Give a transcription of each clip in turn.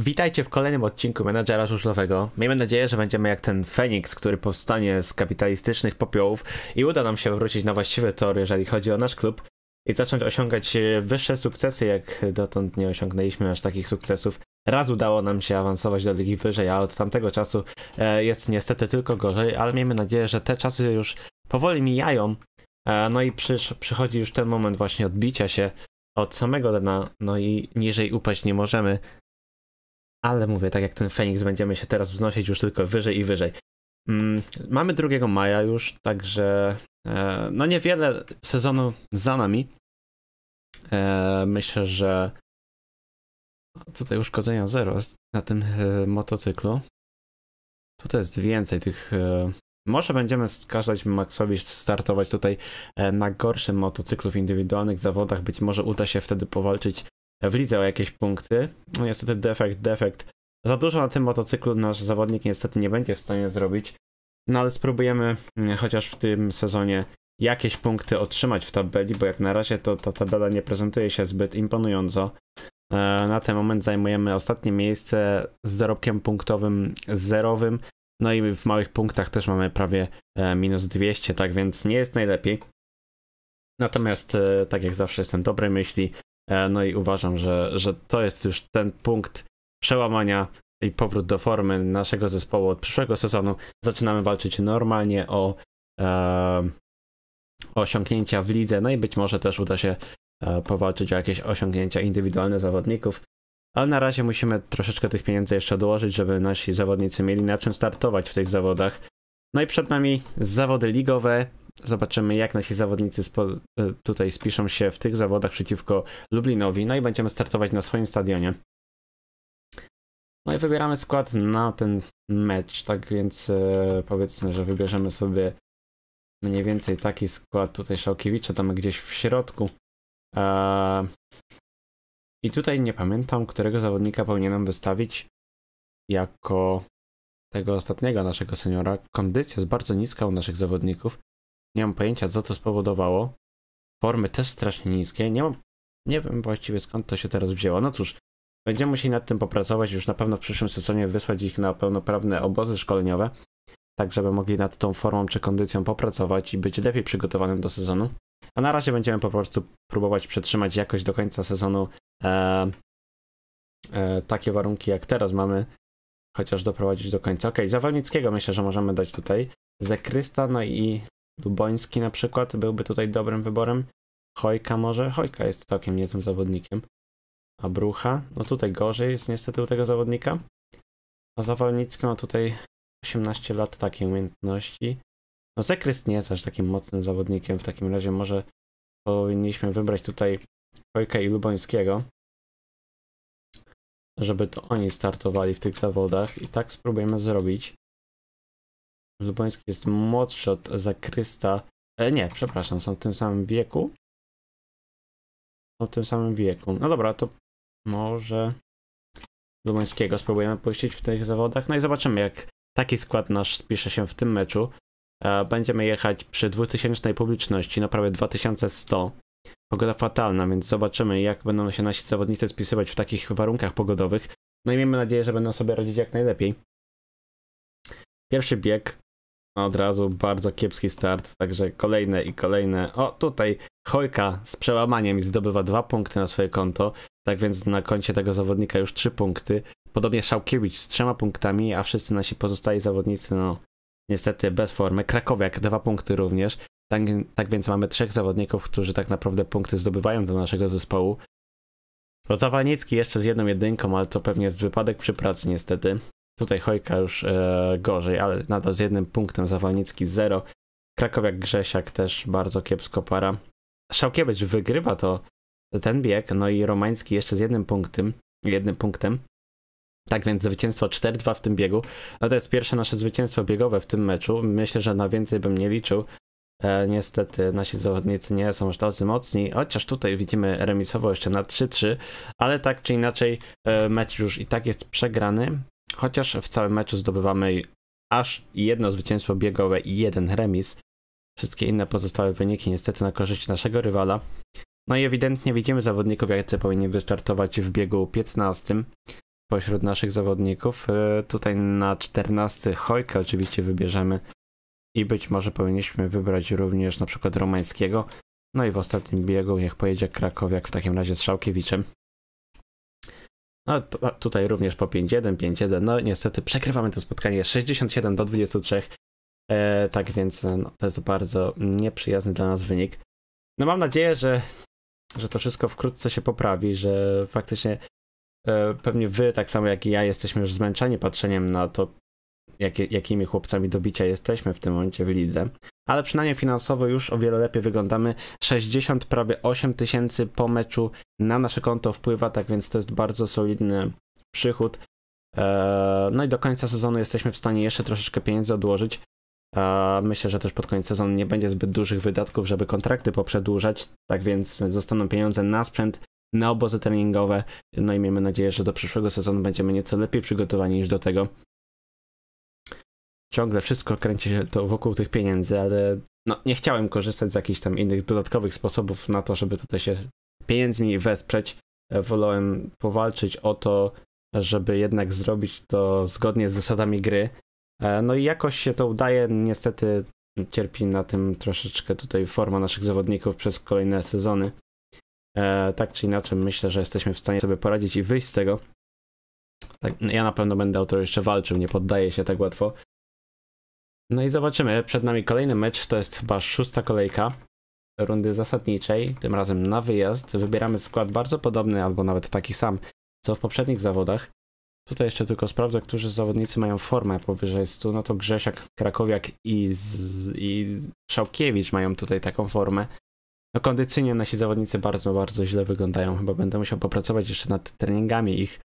Witajcie w kolejnym odcinku Menadżera Żużlowego. Miejmy nadzieję, że będziemy jak ten Feniks, który powstanie z kapitalistycznych popiołów i uda nam się wrócić na właściwy tor, jeżeli chodzi o nasz klub i zacząć osiągać e, wyższe sukcesy, jak dotąd nie osiągnęliśmy aż takich sukcesów. Raz udało nam się awansować do ligi wyżej, a od tamtego czasu e, jest niestety tylko gorzej, ale miejmy nadzieję, że te czasy już powoli mijają. E, no i przysz, przychodzi już ten moment właśnie odbicia się od samego dna, no i niżej upaść nie możemy ale mówię, tak jak ten Feniks, będziemy się teraz wznosić już tylko wyżej i wyżej. Mm, mamy 2 maja już, także e, no niewiele sezonu za nami. E, myślę, że tutaj uszkodzenia zero na tym e, motocyklu. Tutaj jest więcej tych. Może będziemy skazać Maxowi startować tutaj na gorszym motocyklu w indywidualnych zawodach. Być może uda się wtedy powalczyć w lidze o jakieś punkty. No niestety defekt, defekt. Za dużo na tym motocyklu nasz zawodnik niestety nie będzie w stanie zrobić. No ale spróbujemy mm, chociaż w tym sezonie jakieś punkty otrzymać w tabeli, bo jak na razie to ta tabela nie prezentuje się zbyt imponująco. E, na ten moment zajmujemy ostatnie miejsce z zarobkiem punktowym zerowym. No i w małych punktach też mamy prawie e, minus 200, tak więc nie jest najlepiej. Natomiast, e, tak jak zawsze, jestem dobrej myśli. E, no i uważam, że, że to jest już ten punkt przełamania i powrót do formy naszego zespołu od przyszłego sezonu. Zaczynamy walczyć normalnie o, e, osiągnięcia w lidze, no i być może też uda się e, powalczyć o jakieś osiągnięcia indywidualne zawodników. Ale na razie musimy troszeczkę tych pieniędzy jeszcze dołożyć, żeby nasi zawodnicy mieli na czym startować w tych zawodach. No i przed nami zawody ligowe, Zobaczymy, jak nasi zawodnicy spo, y, tutaj spiszą się w tych zawodach przeciwko Lublinowi. No i będziemy startować na swoim stadionie. No i wybieramy skład na ten mecz. Tak więc e, powiedzmy, że wybierzemy sobie mniej więcej taki skład. Tutaj Szałkiewicza tam gdzieś w środku. E, I tutaj nie pamiętam, którego zawodnika powinienem wystawić jako tego ostatniego naszego seniora. Kondycja jest bardzo niska u naszych zawodników. Nie mam pojęcia, co to spowodowało. Formy też strasznie niskie. Nie mam, nie wiem właściwie skąd to się teraz wzięło. No cóż, będziemy musieli nad tym popracować. Już na pewno w przyszłym sezonie wysłać ich na pełnoprawne obozy szkoleniowe, tak żeby mogli nad tą formą czy kondycją popracować i być lepiej przygotowanym do sezonu. A na razie będziemy po prostu próbować przetrzymać jakoś do końca sezonu e, e, takie warunki, jak teraz mamy, chociaż doprowadzić do końca. Ok, Zawalnickiego myślę, że możemy dać tutaj. Zekrysta, no i Duboński na przykład byłby tutaj dobrym wyborem. Chojka może. Chojka jest całkiem niezłym zawodnikiem. A Brucha, no tutaj gorzej jest niestety u tego zawodnika. A Zawalnicki ma tutaj 18 lat takiej umiejętności. No Zekryst nie jest aż takim mocnym zawodnikiem. W takim razie może powinniśmy wybrać tutaj Chojka i Lubońskiego. Żeby to oni startowali w tych zawodach. I tak spróbujemy zrobić. Luboński jest młodszy od zakrysta. E, nie, przepraszam, są w tym samym wieku. Są w tym samym wieku. No dobra, to może Lubońskiego spróbujemy puścić w tych zawodach. No i zobaczymy, jak taki skład nasz spisze się w tym meczu. E, będziemy jechać przy 2000 publiczności, no prawie 2100. Pogoda fatalna, więc zobaczymy, jak będą się nasi zawodnicy spisywać w takich warunkach pogodowych. No i miejmy nadzieję, że będą sobie radzić jak najlepiej. Pierwszy bieg od razu bardzo kiepski start, także kolejne i kolejne. O, tutaj Chojka z przełamaniem zdobywa dwa punkty na swoje konto, tak więc na koncie tego zawodnika już trzy punkty. Podobnie Szałkiewicz z trzema punktami, a wszyscy nasi pozostali zawodnicy, no niestety bez formy. Krakowiak dwa punkty również, tak, tak więc mamy trzech zawodników, którzy tak naprawdę punkty zdobywają do naszego zespołu. Rotawalnicki jeszcze z jedną jedynką, ale to pewnie jest wypadek przy pracy niestety. Tutaj Hojka już e, gorzej, ale nadal z jednym punktem, Zawalnicki 0. Krakowiak Grzesiak też bardzo kiepsko para. Szałkiewicz wygrywa to ten bieg, no i Romański jeszcze z jednym punktem, jednym punktem. Tak więc zwycięstwo 4-2 w tym biegu. No to jest pierwsze nasze zwycięstwo biegowe w tym meczu. Myślę, że na więcej bym nie liczył. E, niestety nasi zawodnicy nie są aż tacy mocni, chociaż tutaj widzimy remisowo jeszcze na 3-3, ale tak czy inaczej e, mecz już i tak jest przegrany. Chociaż w całym meczu zdobywamy aż jedno zwycięstwo biegowe i jeden remis. Wszystkie inne pozostałe wyniki niestety na korzyść naszego rywala. No i ewidentnie widzimy zawodników, jacy powinni wystartować w biegu 15 pośród naszych zawodników. E, tutaj na 14 Hojkę oczywiście wybierzemy i być może powinniśmy wybrać również na przykład Romańskiego. No i w ostatnim biegu, niech pojedzie Krakowiak, w takim razie z Szałkiewiczem. No tutaj również po 5-1, 5-1. No niestety przekrywamy to spotkanie 67 do 23. E, tak więc no, no, to jest bardzo nieprzyjazny dla nas wynik. No mam nadzieję, że, że to wszystko wkrótce się poprawi, że faktycznie e, pewnie wy, tak samo jak i ja, jesteśmy już zmęczeni patrzeniem na to, jakimi chłopcami do bicia jesteśmy w tym momencie w lidze. Ale przynajmniej finansowo już o wiele lepiej wyglądamy. 60, prawie 8 tysięcy po meczu na nasze konto wpływa, tak więc to jest bardzo solidny przychód. E, no i do końca sezonu jesteśmy w stanie jeszcze troszeczkę pieniędzy odłożyć. E, myślę, że też pod koniec sezonu nie będzie zbyt dużych wydatków, żeby kontrakty poprzedłużać, tak więc zostaną pieniądze na sprzęt, na obozy treningowe. No i miejmy nadzieję, że do przyszłego sezonu będziemy nieco lepiej przygotowani niż do tego ciągle wszystko kręci się to wokół tych pieniędzy, ale no, nie chciałem korzystać z jakichś tam innych dodatkowych sposobów na to, żeby tutaj się pieniędzmi wesprzeć. Wolałem powalczyć o to, żeby jednak zrobić to zgodnie z zasadami gry. E, no i jakoś się to udaje. Niestety cierpi na tym troszeczkę tutaj forma naszych zawodników przez kolejne sezony. E, tak czy inaczej, myślę, że jesteśmy w stanie sobie poradzić i wyjść z tego. Tak, ja na pewno będę o to jeszcze walczył, nie poddaję się tak łatwo. No i zobaczymy. Przed nami kolejny mecz, to jest chyba szósta kolejka rundy zasadniczej, tym razem na wyjazd. Wybieramy skład bardzo podobny albo nawet taki sam, co w poprzednich zawodach. Tutaj jeszcze tylko sprawdzę, którzy zawodnicy mają formę powyżej 100. No to Grzesiak, Krakowiak i, z, i Szałkiewicz mają tutaj taką formę. No kondycyjnie nasi zawodnicy bardzo, bardzo źle wyglądają. Chyba będę musiał popracować jeszcze nad treningami ich,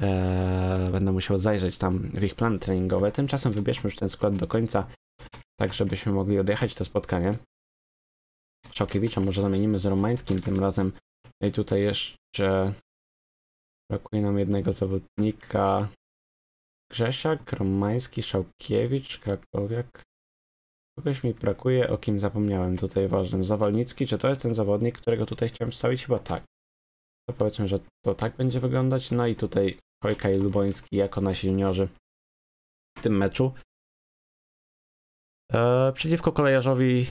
E, będę musiał zajrzeć tam w ich plany treningowe. Tymczasem wybierzmy już ten skład do końca, tak żebyśmy mogli odjechać to spotkanie. Szałkiewicza może zamienimy z Romańskim tym razem. I tutaj jeszcze brakuje nam jednego zawodnika. Grzesiak, Romański, Szałkiewicz, Krakowiak. Kogoś mi brakuje, o kim zapomniałem tutaj ważnym. Zawalnicki, czy to jest ten zawodnik, którego tutaj chciałem wstawić? Chyba tak. To powiedzmy, że to tak będzie wyglądać. No i tutaj Kojka i Luboński jako nasi juniorzy w tym meczu. E, przeciwko kolejarzowi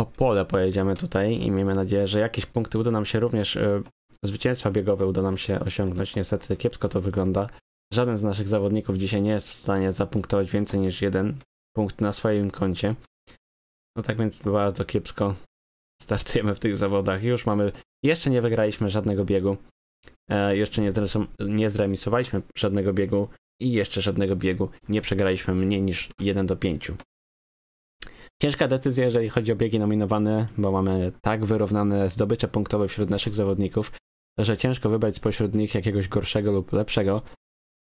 o pole pojedziemy tutaj i miejmy nadzieję, że jakieś punkty uda nam się również, e, zwycięstwa biegowe uda nam się osiągnąć. Niestety kiepsko to wygląda. Żaden z naszych zawodników dzisiaj nie jest w stanie zapunktować więcej niż jeden punkt na swoim koncie. No tak więc bardzo kiepsko startujemy w tych zawodach. Już mamy, jeszcze nie wygraliśmy żadnego biegu. E, jeszcze nie, nie zremisowaliśmy żadnego biegu i jeszcze żadnego biegu nie przegraliśmy mniej niż 1 do 5. Ciężka decyzja, jeżeli chodzi o biegi nominowane, bo mamy tak wyrównane zdobycze punktowe wśród naszych zawodników, że ciężko wybrać spośród nich jakiegoś gorszego lub lepszego.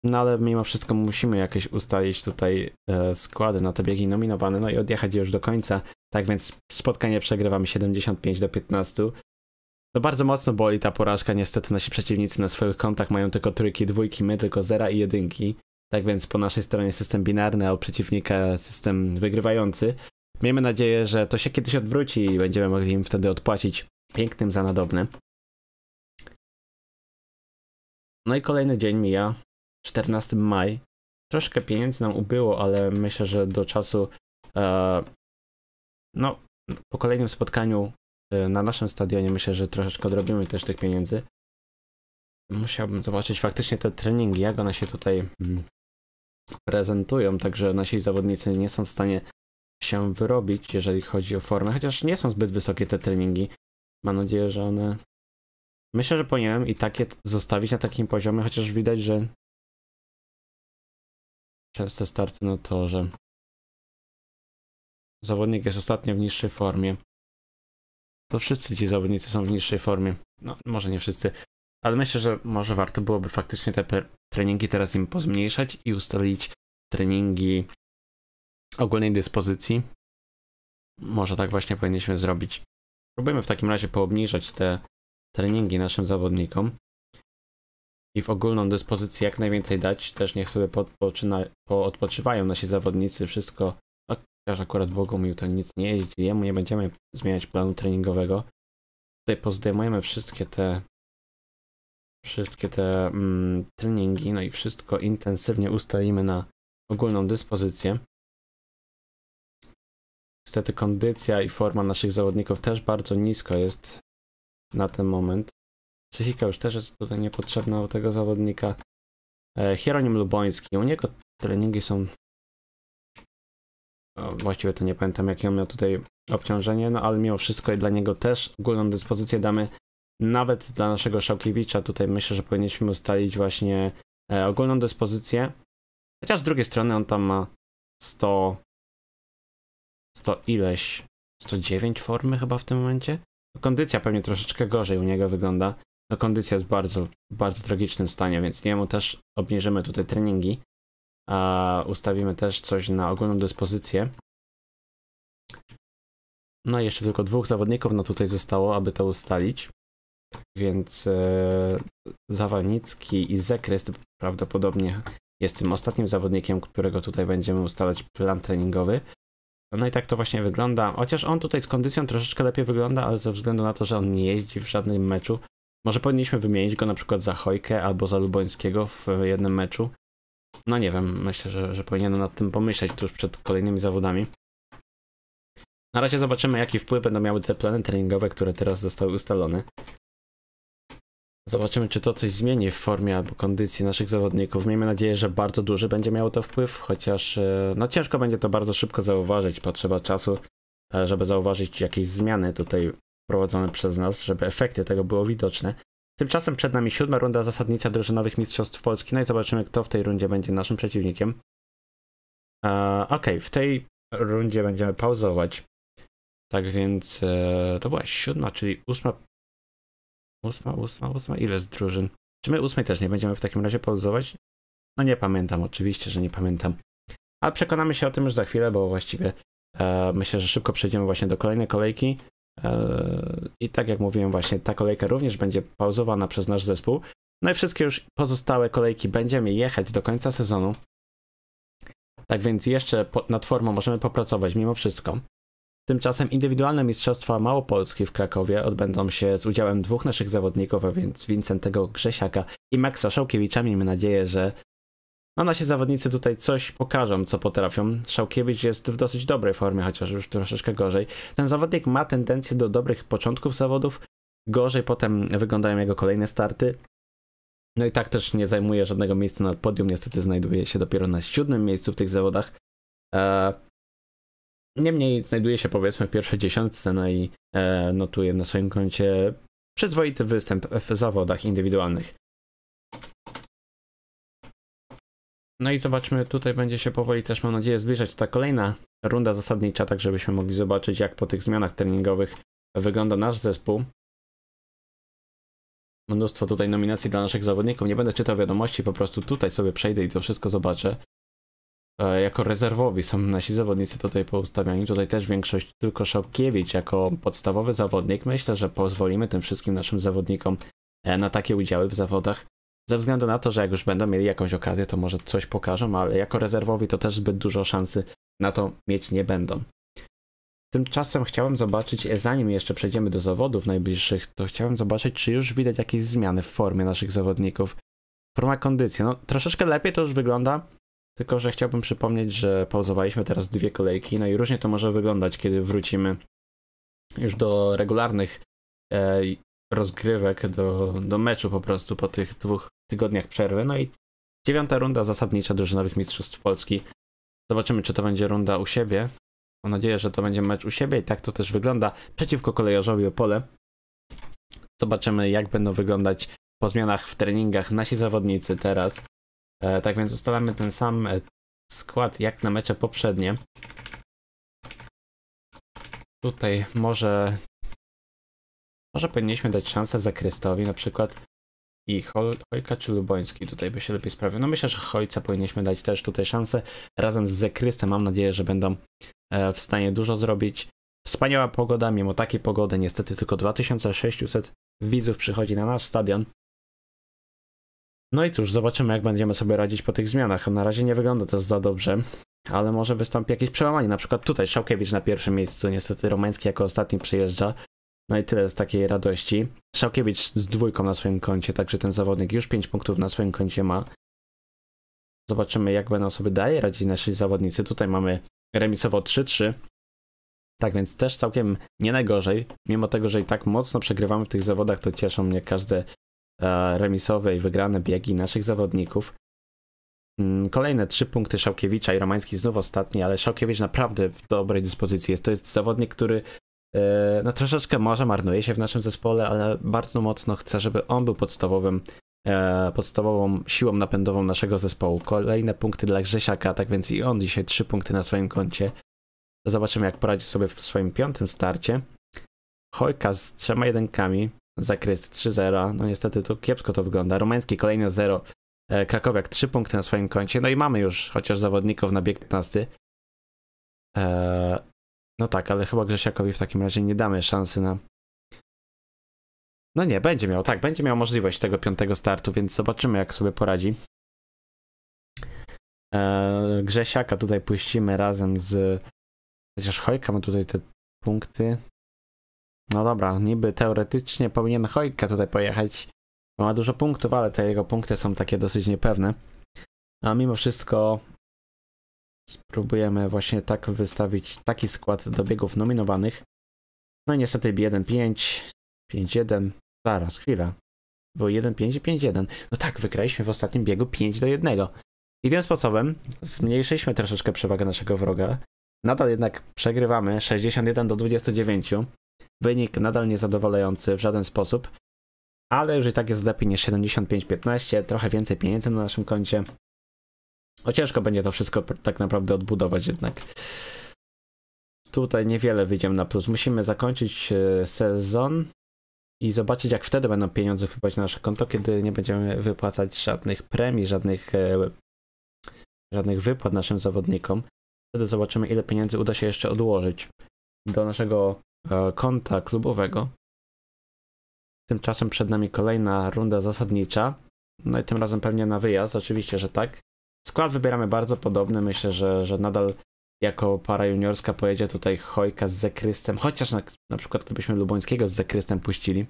No ale mimo wszystko musimy jakieś ustalić tutaj e, składy na te biegi nominowane, no i odjechać już do końca. Tak więc spotkanie przegrywamy 75 do 15 to no bardzo mocno boli ta porażka, niestety nasi przeciwnicy na swoich kontach mają tylko trójki, dwójki, my tylko zera i jedynki. Tak więc po naszej stronie system binarny, a u przeciwnika system wygrywający. Miejmy nadzieję, że to się kiedyś odwróci i będziemy mogli im wtedy odpłacić pięknym za nadobne. No i kolejny dzień mija, 14 maj. Troszkę pieniędzy nam ubyło, ale myślę, że do czasu, e, no, po kolejnym spotkaniu E, na naszym stadionie myślę, że troszeczkę odrobimy też tych pieniędzy. Musiałbym zobaczyć faktycznie te treningi, jak one się tutaj mm, prezentują, także nasi zawodnicy nie są w stanie się wyrobić, jeżeli chodzi o formę, chociaż nie są zbyt wysokie te treningi. Mam nadzieję, że one... Myślę, że powinienem i takie zostawić na takim poziomie, chociaż widać, że częste starty na no torze. Zawodnik jest ostatnio w niższej formie to wszyscy ci zawodnicy są w niższej formie. No, może nie wszyscy. Ale myślę, że może warto byłoby faktycznie te treningi teraz im pozmniejszać i ustalić treningi ogólnej dyspozycji. Może tak właśnie powinniśmy zrobić. Próbujemy w takim razie poobniżać te treningi naszym zawodnikom i w ogólną dyspozycję jak najwięcej dać. Też niech sobie poodpoczywają nasi zawodnicy, wszystko Chociaż akurat Bogumił to nic nie jeździ, jemu nie będziemy zmieniać planu treningowego. Tutaj pozdejmujemy wszystkie te wszystkie te mm, treningi, no i wszystko intensywnie ustalimy na ogólną dyspozycję. Niestety kondycja i forma naszych zawodników też bardzo nisko jest na ten moment. Psychika już też jest tutaj niepotrzebna u tego zawodnika. E, Hieronim Luboński, u niego treningi są E, właściwie to nie pamiętam jakie on miał tutaj obciążenie, no ale mimo wszystko i dla niego też ogólną dyspozycję damy nawet dla naszego Szałkiewicza. Tutaj myślę, że powinniśmy ustalić właśnie e, ogólną dyspozycję. Chociaż z drugiej strony on tam ma 100... 100 ileś... 109 formy chyba w tym momencie? Kondycja pewnie troszeczkę gorzej u niego wygląda. No, kondycja jest bardzo, bardzo tragicznym stanie, więc jemu też obniżymy tutaj treningi. A ustawimy też coś na ogólną dyspozycję. No i jeszcze tylko dwóch zawodników no tutaj zostało, aby to ustalić. Więc e, Zawalnicki i Zekryst prawdopodobnie jest tym ostatnim zawodnikiem, którego tutaj będziemy ustalać plan treningowy. No i tak to właśnie wygląda. Chociaż on tutaj z kondycją troszeczkę lepiej wygląda, ale ze względu na to, że on nie jeździ w żadnym meczu, może powinniśmy wymienić go na przykład za Chojkę albo za Lubońskiego w jednym meczu no nie wiem, myślę, że, że powinienem nad tym pomyśleć tuż przed kolejnymi zawodami. Na razie zobaczymy, jaki wpływ będą miały te plany treningowe, które teraz zostały ustalone. Zobaczymy, czy to coś zmieni w formie albo kondycji naszych zawodników. Miejmy nadzieję, że bardzo duży będzie miało to wpływ, chociaż e, no ciężko będzie to bardzo szybko zauważyć. Potrzeba czasu, e, żeby zauważyć jakieś zmiany tutaj prowadzone przez nas, żeby efekty tego było widoczne. Tymczasem przed nami siódma runda zasadnicza drużynowych mistrzostw Polski. No i zobaczymy, kto w tej rundzie będzie naszym przeciwnikiem. E, ok, w tej rundzie będziemy pauzować. Tak więc e, to była siódma, czyli ósma. Ósma, ósma, ósma. Ile z drużyn? Czy my ósmej też nie będziemy w takim razie pauzować? No nie pamiętam, oczywiście, że nie pamiętam. A przekonamy się o tym już za chwilę, bo właściwie e, myślę, że szybko przejdziemy właśnie do kolejnej kolejki. E, I tak jak mówiłem właśnie, ta kolejka również będzie pauzowana przez nasz zespół. No i wszystkie już pozostałe kolejki będziemy jechać do końca sezonu. Tak więc jeszcze nad formą możemy popracować mimo wszystko. Tymczasem indywidualne Mistrzostwa Małopolski w Krakowie odbędą się z udziałem dwóch naszych zawodników, a więc Wincentego Grzesiaka i Maxa Szałkiewicza. Miejmy nadzieję, że a nasi zawodnicy tutaj coś pokażą, co potrafią. Szałkiewicz jest w dosyć dobrej formie, chociaż już troszeczkę gorzej. Ten zawodnik ma tendencję do dobrych początków zawodów, gorzej potem wyglądają jego kolejne starty. No i tak też nie zajmuje żadnego miejsca na podium, niestety znajduje się dopiero na siódmym miejscu w tych zawodach. Eee, niemniej znajduje się powiedzmy w pierwszej dziesiątce, no i e, notuje na swoim koncie przyzwoity występ w zawodach indywidualnych. No i zobaczmy, tutaj będzie się powoli też, mam nadzieję, zbliżać ta kolejna runda zasadnicza, tak żebyśmy mogli zobaczyć, jak po tych zmianach treningowych wygląda nasz zespół. Mnóstwo tutaj nominacji dla naszych zawodników. Nie będę czytał wiadomości, po prostu tutaj sobie przejdę i to wszystko zobaczę. E, jako rezerwowi są nasi zawodnicy tutaj poustawiani. Tutaj też większość tylko Szałkiewicz jako podstawowy zawodnik. Myślę, że pozwolimy tym wszystkim naszym zawodnikom e, na takie udziały w zawodach. Ze względu na to, że jak już będą mieli jakąś okazję, to może coś pokażą, ale jako rezerwowi to też zbyt dużo szansy na to mieć nie będą. Tymczasem chciałem zobaczyć, e, zanim jeszcze przejdziemy do zawodów najbliższych, to chciałem zobaczyć, czy już widać jakieś zmiany w formie naszych zawodników. Forma kondycji, no troszeczkę lepiej to już wygląda, tylko że chciałbym przypomnieć, że pauzowaliśmy teraz dwie kolejki, no i różnie to może wyglądać, kiedy wrócimy już do regularnych e, rozgrywek, do, do meczu po prostu po tych dwóch tygodniach przerwy. No i dziewiąta runda zasadnicza drużynowych mistrzostw Polski. Zobaczymy, czy to będzie runda u siebie. Mam nadzieję, że to będzie mecz u siebie i tak to też wygląda przeciwko kolejarzowi Opole. Zobaczymy, jak będą wyglądać po zmianach w treningach nasi zawodnicy teraz. E, tak więc ustalamy ten sam e, skład jak na mecze poprzednie. Tutaj może może powinniśmy dać szansę Zakrystowi na przykład i Hol Hojka czy Luboński tutaj by się lepiej sprawił. No myślę, że Hojca powinniśmy dać też tutaj szansę razem z Zekrystem. Mam nadzieję, że będą e, w stanie dużo zrobić. Wspaniała pogoda, mimo takiej pogody niestety tylko 2600 widzów przychodzi na nasz stadion. No i cóż, zobaczymy jak będziemy sobie radzić po tych zmianach. Na razie nie wygląda to za dobrze, ale może wystąpi jakieś przełamanie. Na przykład tutaj Szałkiewicz na pierwszym miejscu, niestety Romański jako ostatni przyjeżdża. No i tyle z takiej radości. Szałkiewicz z dwójką na swoim koncie, także ten zawodnik już 5 punktów na swoim koncie ma. Zobaczymy, jak będą sobie daje radzić nasi zawodnicy. Tutaj mamy remisowo 3-3. Tak więc też całkiem nie najgorzej. Mimo tego, że i tak mocno przegrywamy w tych zawodach, to cieszą mnie każde e, remisowe i wygrane biegi naszych zawodników. Mm, kolejne trzy punkty Szałkiewicza i Romański znów ostatni, ale Szałkiewicz naprawdę w dobrej dyspozycji jest. To jest zawodnik, który E, no troszeczkę może marnuje się w naszym zespole, ale bardzo mocno chcę, żeby on był podstawowym, e, podstawową siłą napędową naszego zespołu. Kolejne punkty dla Grzesiaka, tak więc i on dzisiaj trzy punkty na swoim koncie. Zobaczymy, jak poradzi sobie w swoim piątym starcie. Hojka z trzema jedynkami, Zakryt 3-0, no niestety tu kiepsko to wygląda. Romański kolejne 0, Krakowiak 3 punkty na swoim koncie, no i mamy już chociaż zawodników na bieg 15. No tak, ale chyba Grzesiakowi w takim razie nie damy szansy na... No nie, będzie miał, tak, będzie miał możliwość tego piątego startu, więc zobaczymy jak sobie poradzi. Eee, Grzesiaka tutaj puścimy razem z... Chociaż Chojka ma tutaj te punkty. No dobra, niby teoretycznie powinien Chojka tutaj pojechać. Ma dużo punktów, ale te jego punkty są takie dosyć niepewne. A mimo wszystko Spróbujemy właśnie tak wystawić taki skład do biegów nominowanych. No i niestety 1-5, 5-1, zaraz, chwila. Było 1-5 i 5-1. No tak, wygraliśmy w ostatnim biegu 5 do 1. I tym sposobem zmniejszyliśmy troszeczkę przewagę naszego wroga. Nadal jednak przegrywamy 61 do 29. Wynik nadal niezadowalający w żaden sposób, ale już i tak jest lepiej niż 75-15, trochę więcej pieniędzy na naszym koncie. O no ciężko będzie to wszystko tak naprawdę odbudować jednak. Tutaj niewiele wyjdziemy na plus. Musimy zakończyć e, sezon i zobaczyć, jak wtedy będą pieniądze wpływać na nasze konto, kiedy nie będziemy wypłacać żadnych premii, żadnych, e, żadnych wypłat naszym zawodnikom. Wtedy zobaczymy, ile pieniędzy uda się jeszcze odłożyć do naszego e, konta klubowego. Tymczasem przed nami kolejna runda zasadnicza. No i tym razem pewnie na wyjazd, oczywiście, że tak. Skład wybieramy bardzo podobny. Myślę, że, że nadal jako para juniorska pojedzie tutaj Chojka z Zekrystem, chociaż na, na przykład gdybyśmy Lubońskiego z Zekrystem puścili.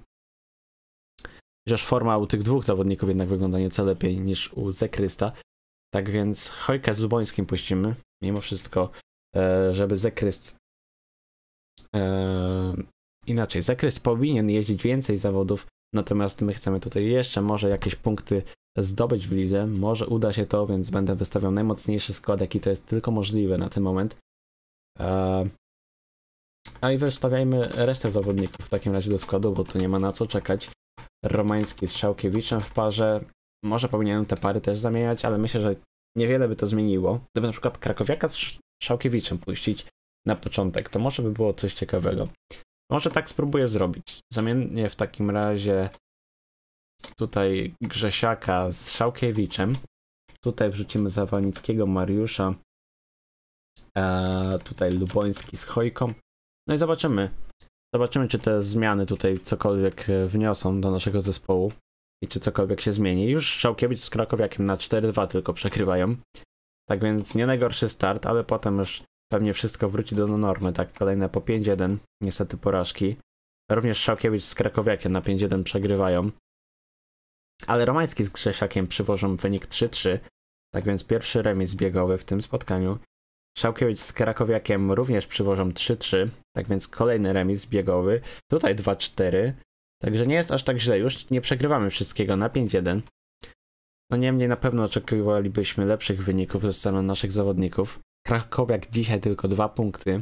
Chociaż forma u tych dwóch zawodników jednak wygląda nieco lepiej niż u Zekrysta. Tak więc Chojka z Lubońskim puścimy, mimo wszystko, e, żeby Zekryst e, inaczej, Zekryst powinien jeździć więcej zawodów, natomiast my chcemy tutaj jeszcze może jakieś punkty zdobyć w lidze. Może uda się to, więc będę wystawiał najmocniejszy skład, jaki to jest tylko możliwe na ten moment. A e, no i wystawiajmy resztę zawodników w takim razie do składu, bo tu nie ma na co czekać. Romański z Szałkiewiczem w parze. Może powinienem te pary też zamieniać, ale myślę, że niewiele by to zmieniło. Gdyby na przykład Krakowiaka z Szałkiewiczem puścić na początek, to może by było coś ciekawego. Może tak spróbuję zrobić. Zamienię w takim razie tutaj Grzesiaka z Szałkiewiczem. Tutaj wrzucimy Zawalnickiego, Mariusza. E, tutaj Luboński z Chojką. No i zobaczymy. Zobaczymy, czy te zmiany tutaj cokolwiek e, wniosą do naszego zespołu i czy cokolwiek się zmieni. Już Szałkiewicz z Krakowiakiem na 4-2 tylko przegrywają. Tak więc nie najgorszy start, ale potem już pewnie wszystko wróci do normy. Tak, kolejne po 5-1, niestety porażki. Również Szałkiewicz z Krakowiakiem na 5-1 przegrywają. Ale Romański z Grzesiakiem przywożą wynik 3-3, tak więc pierwszy remis biegowy w tym spotkaniu. Szałkiewicz z Krakowiakiem również przywożą 3-3, tak więc kolejny remis biegowy, tutaj 2-4, także nie jest aż tak źle już, nie przegrywamy wszystkiego na 5-1. No niemniej na pewno oczekiwalibyśmy lepszych wyników ze strony naszych zawodników. Krakowiak dzisiaj tylko dwa punkty,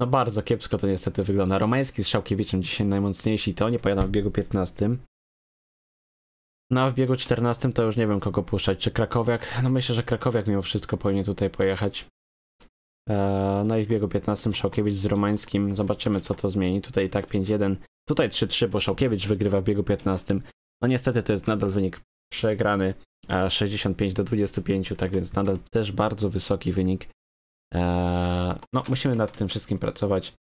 no bardzo kiepsko to niestety wygląda. Romański z Szałkiewiczem dzisiaj najmocniejsi to nie pojadą w biegu 15. No a w biegu 14 to już nie wiem kogo puszczać. Czy Krakowiak? No myślę, że Krakowiak mimo wszystko powinien tutaj pojechać. Eee, no i w biegu 15 Szałkiewicz z Romańskim. Zobaczymy co to zmieni. Tutaj i tak 5-1. Tutaj 3-3, bo Szałkiewicz wygrywa w biegu 15. No niestety to jest nadal wynik przegrany. 65 do 25, tak więc nadal też bardzo wysoki wynik. E, no, musimy nad tym wszystkim pracować.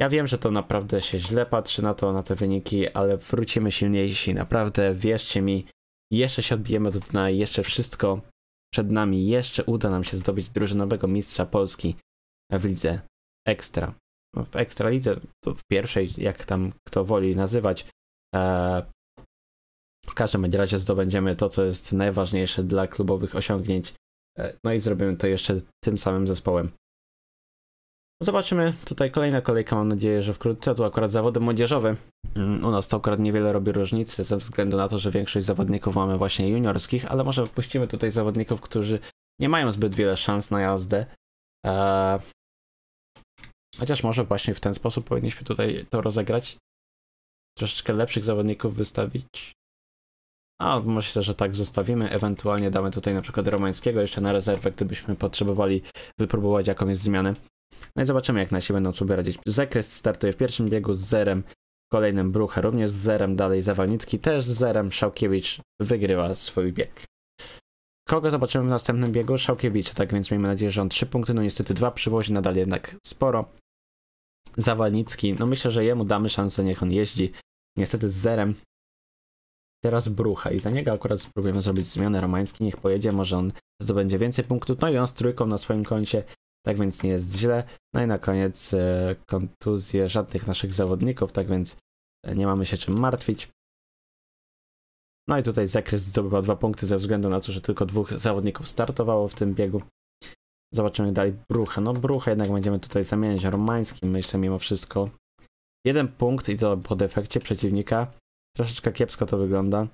Ja wiem, że to naprawdę się źle patrzy na to, na te wyniki, ale wrócimy silniejsi. Naprawdę, wierzcie mi, jeszcze się odbijemy do dna, jeszcze wszystko przed nami, jeszcze uda nam się zdobyć drużynowego mistrza Polski w lidze ekstra. No, w lidze, w pierwszej, jak tam kto woli nazywać, e, w każdym razie zdobędziemy to, co jest najważniejsze dla klubowych osiągnięć E, no i zrobimy to jeszcze tym samym zespołem. Zobaczymy, tutaj kolejna kolejka, mam nadzieję, że wkrótce, tu akurat zawody młodzieżowe. Mm, u nas to akurat niewiele robi różnicy ze względu na to, że większość zawodników mamy właśnie juniorskich, ale może wpuścimy tutaj zawodników, którzy nie mają zbyt wiele szans na jazdę. Eee... Chociaż może właśnie w ten sposób powinniśmy tutaj to rozegrać. Troszeczkę lepszych zawodników wystawić. A myślę, że tak zostawimy. Ewentualnie damy tutaj na przykład romańskiego jeszcze na rezerwę, gdybyśmy potrzebowali wypróbować jaką jest zmianę. No i zobaczymy, jak nasi będą sobie radzić. Zekres startuje w pierwszym biegu z zerem, kolejnym Brucha również z zerem, dalej Zawalnicki też z zerem, Szałkiewicz wygrywa swój bieg. Kogo zobaczymy w następnym biegu? Szałkiewicz. tak więc miejmy nadzieję, że on 3 punkty, no niestety 2 przywozi, nadal jednak sporo. Zawalnicki, no myślę, że jemu damy szansę, niech on jeździ. Niestety z zerem, teraz Brucha i za niego akurat spróbujemy zrobić zmianę Romański, niech pojedzie, może on zdobędzie więcej punktów, no i on z trójką na swoim koncie, tak więc nie jest źle. No i na koniec e, kontuzje żadnych naszych zawodników, tak więc e, nie mamy się czym martwić. No i tutaj Zakres zdobywa dwa punkty ze względu na to, że tylko dwóch zawodników startowało w tym biegu. Zobaczymy dalej Brucha. No Brucha jednak będziemy tutaj zamieniać Romańskim, myślę mimo wszystko. Jeden punkt i to po defekcie przeciwnika. Troszeczkę kiepsko to wygląda.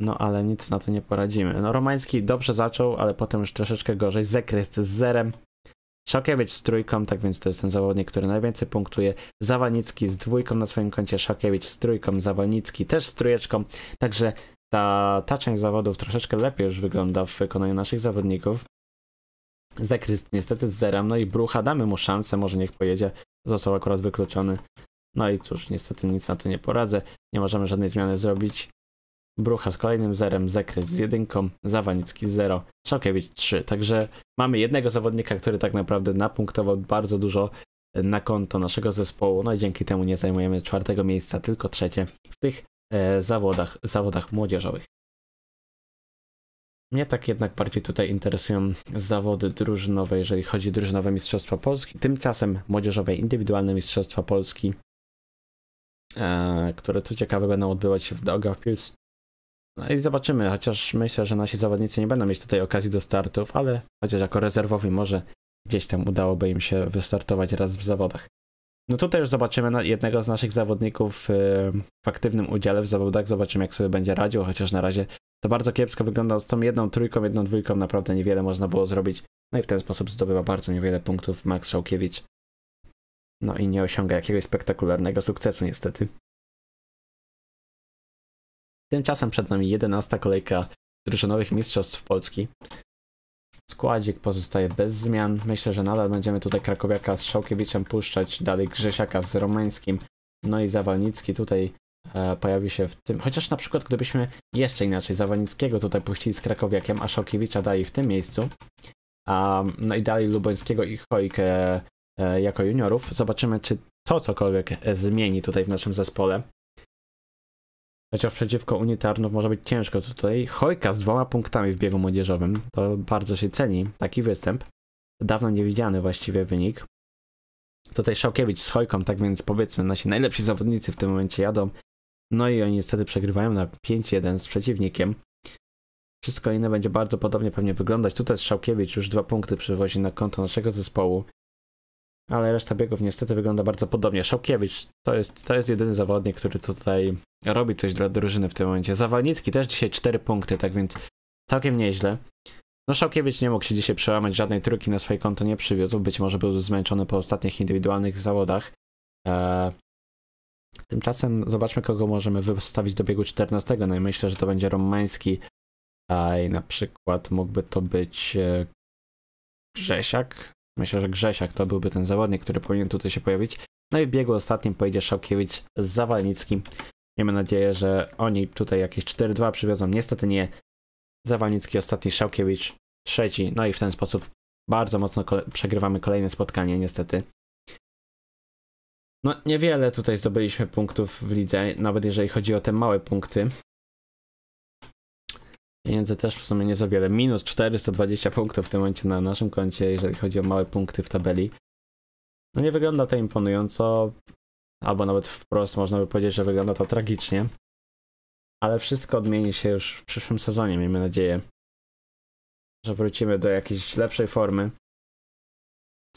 No ale nic na to nie poradzimy. No Romański dobrze zaczął, ale potem już troszeczkę gorzej. Zekryst z zerem. Szokiewicz z trójką, tak więc to jest ten zawodnik, który najwięcej punktuje. Zawalnicki z dwójką na swoim koncie, Szokiewicz z trójką, Zawalnicki też z trójeczką. Także ta, ta część zawodów troszeczkę lepiej już wygląda w wykonaniu naszych zawodników. Zekryst niestety z zerem, no i brucha damy mu szansę, może niech pojedzie. Został akurat wykluczony no i cóż, niestety nic na to nie poradzę. Nie możemy żadnej zmiany zrobić. Brucha z kolejnym zerem, Zekres z jedynką, Zawanicki z 0, Szalkiewicz trzy. Także mamy jednego zawodnika, który tak naprawdę napunktował bardzo dużo e, na konto naszego zespołu. No i dzięki temu nie zajmujemy czwartego miejsca, tylko trzecie w tych e, zawodach, zawodach młodzieżowych. Mnie tak jednak bardziej tutaj interesują zawody drużynowe, jeżeli chodzi o drużynowe Mistrzostwa Polski. Tymczasem młodzieżowe indywidualne Mistrzostwa Polski E, które co ciekawe będą odbywać się w Dogach Pills. No i zobaczymy, chociaż myślę, że nasi zawodnicy nie będą mieć tutaj okazji do startów, ale chociaż jako rezerwowi może gdzieś tam udałoby im się wystartować raz w zawodach. No tutaj już zobaczymy jednego z naszych zawodników y, w aktywnym udziale w zawodach, zobaczymy jak sobie będzie radził, chociaż na razie to bardzo kiepsko wygląda z tą jedną trójką, jedną dwójką naprawdę niewiele można było zrobić. No i w ten sposób zdobywa bardzo niewiele punktów Max Szałkiewicz. No i nie osiąga jakiegoś spektakularnego sukcesu niestety. Tymczasem przed nami 11 kolejka drużynowych mistrzostw Polski. Składzik pozostaje bez zmian. Myślę, że nadal będziemy tutaj Krakowiaka z Szałkiewiczem puszczać, dalej Grzesiaka z Romańskim, no i Zawalnicki tutaj e, pojawi się w tym. Chociaż na przykład gdybyśmy jeszcze inaczej Zawalnickiego tutaj puścili z Krakowiakiem, a Szałkiewicza dali w tym miejscu, no i dalej Lubońskiego i Chojkę E, jako juniorów. Zobaczymy, czy to cokolwiek e, zmieni tutaj w naszym zespole. Chociaż przeciwko Unii Tarnów może być ciężko tutaj. chojka z dwoma punktami w biegu młodzieżowym. To bardzo się ceni, taki występ. Dawno niewidziany właściwie wynik. Tutaj Szałkiewicz z chojką tak więc powiedzmy nasi najlepsi zawodnicy w tym momencie jadą. No i oni niestety przegrywają na 5-1 z przeciwnikiem. Wszystko inne będzie bardzo podobnie pewnie wyglądać. Tutaj Szałkiewicz już dwa punkty przywozi na konto naszego zespołu ale reszta biegów niestety wygląda bardzo podobnie. Szałkiewicz to jest, to jest jedyny zawodnik, który tutaj robi coś dla drużyny w tym momencie. Zawalnicki też dzisiaj 4 punkty, tak więc całkiem nieźle. No Szałkiewicz nie mógł się dzisiaj przełamać, żadnej truki na swoje konto nie przywiózł, być może był zmęczony po ostatnich indywidualnych zawodach. Eee, tymczasem zobaczmy, kogo możemy wystawić do biegu 14. No i myślę, że to będzie Romański, a i na przykład mógłby to być e, Grzesiak, Myślę, że Grzesiak to byłby ten zawodnik, który powinien tutaj się pojawić. No i w biegu ostatnim pojedzie Szałkiewicz z Zawalnickim. Miejmy nadzieję, że oni tutaj jakieś 4-2 przywiozą. Niestety nie. Zawalnicki ostatni, Szałkiewicz trzeci. No i w ten sposób bardzo mocno kole przegrywamy kolejne spotkanie niestety. No niewiele tutaj zdobyliśmy punktów w lidze, nawet jeżeli chodzi o te małe punkty. Pieniędzy też w sumie nie za wiele. Minus 420 punktów w tym momencie na naszym koncie, jeżeli chodzi o małe punkty w tabeli. No nie wygląda to imponująco, albo nawet wprost można by powiedzieć, że wygląda to tragicznie. Ale wszystko odmieni się już w przyszłym sezonie, miejmy nadzieję, że wrócimy do jakiejś lepszej formy.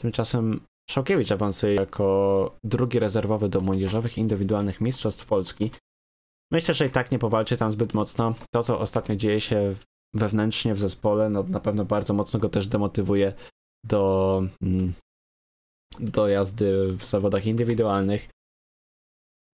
Tymczasem Szałkiewicz awansuje jako drugi rezerwowy do młodzieżowych indywidualnych mistrzostw Polski Myślę, że i tak nie powalczy tam zbyt mocno. To, co ostatnio dzieje się wewnętrznie w zespole, no na pewno bardzo mocno go też demotywuje do, mm, do jazdy w zawodach indywidualnych.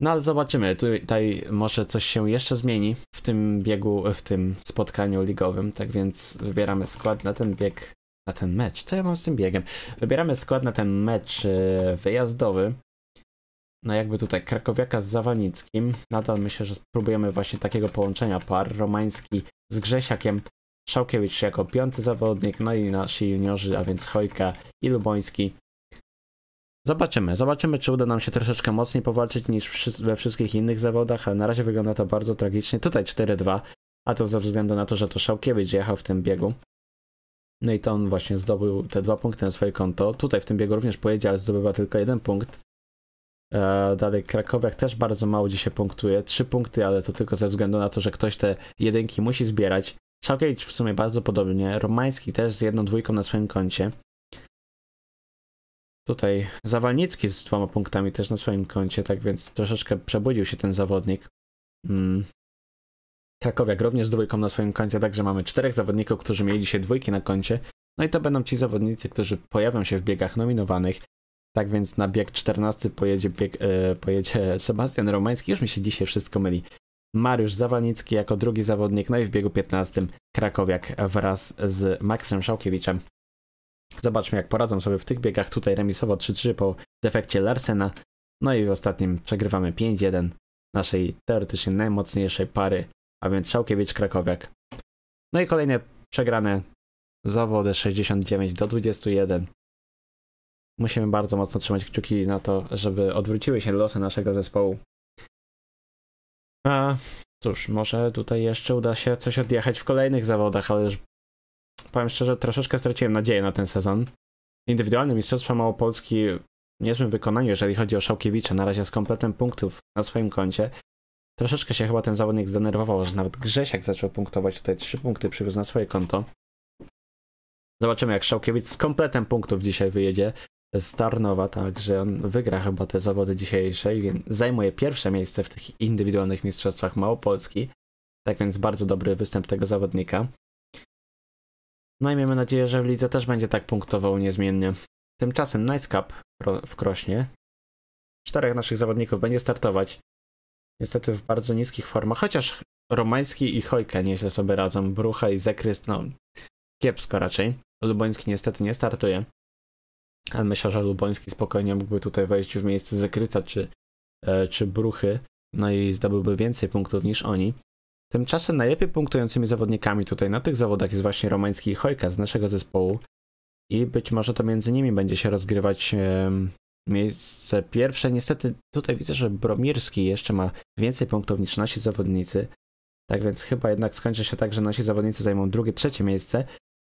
No ale zobaczymy, tutaj może coś się jeszcze zmieni w tym biegu, w tym spotkaniu ligowym, tak więc wybieramy skład na ten bieg, na ten mecz. Co ja mam z tym biegiem? Wybieramy skład na ten mecz e, wyjazdowy no jakby tutaj Krakowiaka z Zawanickim. Nadal myślę, że spróbujemy właśnie takiego połączenia par. Romański z Grzesiakiem, Szałkiewicz jako piąty zawodnik, no i nasi juniorzy, a więc Chojka i Luboński. Zobaczymy, zobaczymy czy uda nam się troszeczkę mocniej powalczyć niż we wszystkich innych zawodach, ale na razie wygląda to bardzo tragicznie. Tutaj 4-2, a to ze względu na to, że to Szałkiewicz jechał w tym biegu. No i to on właśnie zdobył te dwa punkty na swoje konto. Tutaj w tym biegu również pojedzie, ale zdobywa tylko jeden punkt. E, dalej Krakowiak też bardzo mało dzisiaj punktuje. Trzy punkty, ale to tylko ze względu na to, że ktoś te jedynki musi zbierać. Szałkiewicz w sumie bardzo podobnie. Romański też z jedną dwójką na swoim koncie. Tutaj Zawalnicki z dwoma punktami też na swoim koncie, tak więc troszeczkę przebudził się ten zawodnik. Mm. Krakowiak również z dwójką na swoim koncie, także mamy czterech zawodników, którzy mieli dzisiaj dwójki na koncie. No i to będą ci zawodnicy, którzy pojawią się w biegach nominowanych. Tak więc na bieg 14 pojedzie, bieg, e, pojedzie Sebastian Romański. Już mi się dzisiaj wszystko myli. Mariusz Zawalnicki jako drugi zawodnik, no i w biegu 15 Krakowiak wraz z Maxem Szałkiewiczem. Zobaczmy jak poradzą sobie w tych biegach, tutaj remisowo 3-3 po defekcie Larsena, no i w ostatnim przegrywamy 5-1 naszej teoretycznie najmocniejszej pary, a więc Szałkiewicz-Krakowiak. No i kolejne przegrane zawody 69 do 21 musimy bardzo mocno trzymać kciuki na to, żeby odwróciły się losy naszego zespołu. A cóż, może tutaj jeszcze uda się coś odjechać w kolejnych zawodach, ale już powiem szczerze, troszeczkę straciłem nadzieję na ten sezon. Indywidualne Mistrzostwa Małopolski w niezłym wykonaniu, jeżeli chodzi o Szałkiewicza, na razie z kompletem punktów na swoim koncie. Troszeczkę się chyba ten zawodnik zdenerwował, że nawet Grzesiak zaczął punktować tutaj trzy punkty przywiózł na swoje konto. Zobaczymy, jak Szałkiewicz z kompletem punktów dzisiaj wyjedzie z Tarnowa, także on wygra chyba te zawody dzisiejsze więc zajmuje pierwsze miejsce w tych indywidualnych mistrzostwach Małopolski. Tak więc bardzo dobry występ tego zawodnika. No i miejmy nadzieję, że w lidze też będzie tak punktował niezmiennie. Tymczasem Nice Cup w Krośnie. Czterech naszych zawodników będzie startować. Niestety w bardzo niskich formach, chociaż Romański i Hojka nieźle sobie radzą. Brucha i Zekryst, no kiepsko raczej. Luboński niestety nie startuje. Ale myślę, że Luboński spokojnie mógłby tutaj wejść w miejsce Zekryca czy, e, czy Bruchy, no i zdobyłby więcej punktów niż oni. Tymczasem najlepiej punktującymi zawodnikami tutaj na tych zawodach jest właśnie Romański i Hojka z naszego zespołu. I być może to między nimi będzie się rozgrywać e, miejsce pierwsze. Niestety tutaj widzę, że Bromirski jeszcze ma więcej punktów niż nasi zawodnicy. Tak więc chyba jednak skończy się tak, że nasi zawodnicy zajmą drugie, trzecie miejsce,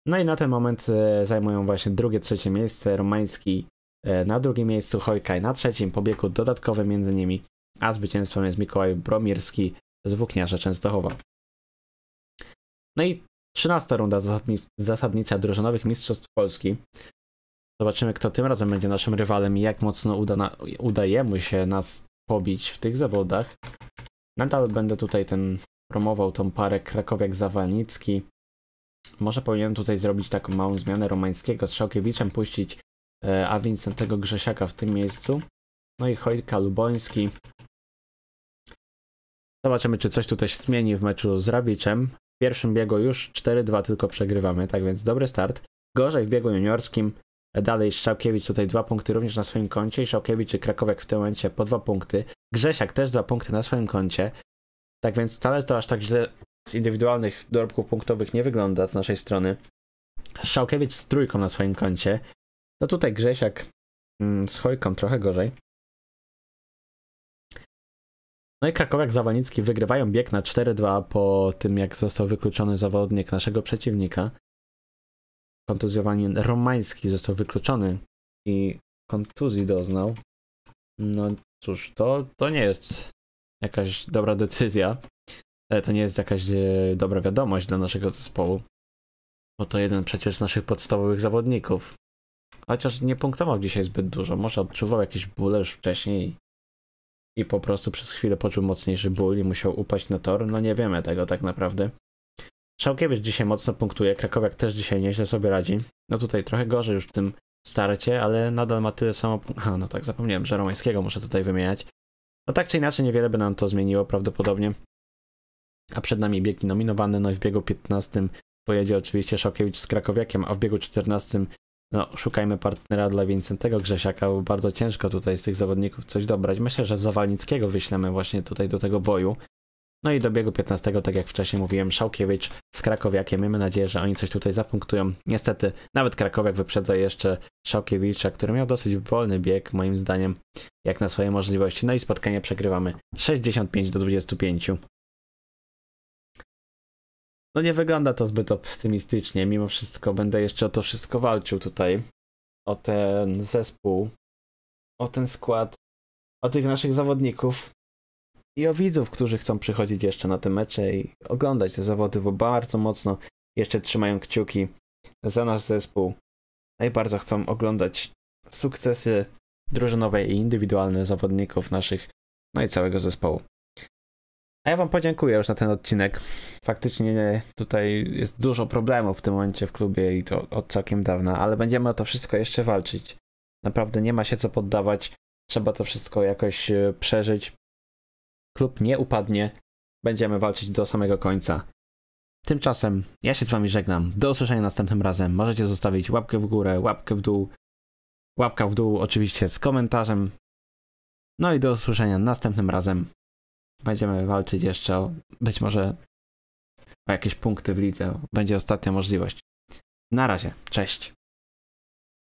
no i na ten moment e, zajmują właśnie drugie, trzecie miejsce. Romański e, na drugim miejscu, Hojkaj na trzecim, pobiegu dodatkowy między nimi, a zwycięstwem jest Mikołaj Bromirski z Włókniarza Częstochowa. No i trzynasta runda zasadnicza drużynowych Mistrzostw Polski. Zobaczymy, kto tym razem będzie naszym rywalem i jak mocno uda, na, się nas pobić w tych zawodach. Nadal będę tutaj ten promował tą parę Krakowiak-Zawalnicki. Może powinienem tutaj zrobić taką małą zmianę Romańskiego z Szałkiewiczem, puścić e, A Grzesiaka w tym miejscu. No i Chojka Luboński. Zobaczymy, czy coś tutaj się zmieni w meczu z Rabiczem. W pierwszym biegu już 4-2 tylko przegrywamy, tak więc dobry start. Gorzej w biegu juniorskim. Dalej Szałkiewicz tutaj dwa punkty również na swoim koncie i Szałkiewicz i Krakowiak w tym momencie po dwa punkty. Grzesiak też dwa punkty na swoim koncie. Tak więc wcale to aż tak źle z indywidualnych dorobków punktowych nie wygląda z naszej strony. Szałkiewicz z trójką na swoim koncie. No tutaj Grzesiak mm, z Chojką trochę gorzej. No i Krakowiak Zawalnicki wygrywają bieg na 4-2 po tym, jak został wykluczony zawodnik naszego przeciwnika. Kontuzjowany Romański został wykluczony i kontuzji doznał. No cóż, to, to nie jest jakaś dobra decyzja ale to nie jest jakaś e, dobra wiadomość dla naszego zespołu, bo to jeden przecież z naszych podstawowych zawodników. Chociaż nie punktował dzisiaj zbyt dużo, może odczuwał jakieś bóle już wcześniej i po prostu przez chwilę poczuł mocniejszy ból i musiał upaść na tor, no nie wiemy tego tak naprawdę. Szałkiewicz dzisiaj mocno punktuje, Krakowiak też dzisiaj nieźle sobie radzi. No tutaj trochę gorzej już w tym starcie, ale nadal ma tyle samo... A, no tak, zapomniałem, że Romańskiego muszę tutaj wymieniać. No tak czy inaczej niewiele by nam to zmieniło prawdopodobnie a przed nami biegi nominowane, no i w biegu 15 pojedzie oczywiście Szokiewicz z Krakowiakiem, a w biegu 14 no, szukajmy partnera dla Wincentego Grzesiaka, bo bardzo ciężko tutaj z tych zawodników coś dobrać. Myślę, że Zawalnickiego wyślemy właśnie tutaj do tego boju. No i do biegu 15, tak jak wcześniej mówiłem, Szałkiewicz z Krakowiakiem. Miejmy nadzieję, że oni coś tutaj zapunktują. Niestety, nawet Krakowiak wyprzedza jeszcze Szałkiewicza, który miał dosyć wolny bieg, moim zdaniem, jak na swoje możliwości. No i spotkanie przegrywamy 65 do 25. No nie wygląda to zbyt optymistycznie, mimo wszystko będę jeszcze o to wszystko walczył tutaj. O ten zespół, o ten skład, o tych naszych zawodników i o widzów, którzy chcą przychodzić jeszcze na te mecze i oglądać te zawody, bo bardzo mocno jeszcze trzymają kciuki za nasz zespół. No i bardzo chcą oglądać sukcesy drużynowe i indywidualne zawodników naszych, no i całego zespołu. A ja wam podziękuję już na ten odcinek. Faktycznie tutaj jest dużo problemów w tym momencie w klubie i to od całkiem dawna, ale będziemy o to wszystko jeszcze walczyć. Naprawdę nie ma się co poddawać. Trzeba to wszystko jakoś e, przeżyć. Klub nie upadnie. Będziemy walczyć do samego końca. Tymczasem ja się z wami żegnam. Do usłyszenia następnym razem. Możecie zostawić łapkę w górę, łapkę w dół. Łapka w dół oczywiście z komentarzem. No i do usłyszenia następnym razem. Będziemy walczyć jeszcze o być może o jakieś punkty w lidze. Będzie ostatnia możliwość. Na razie, cześć.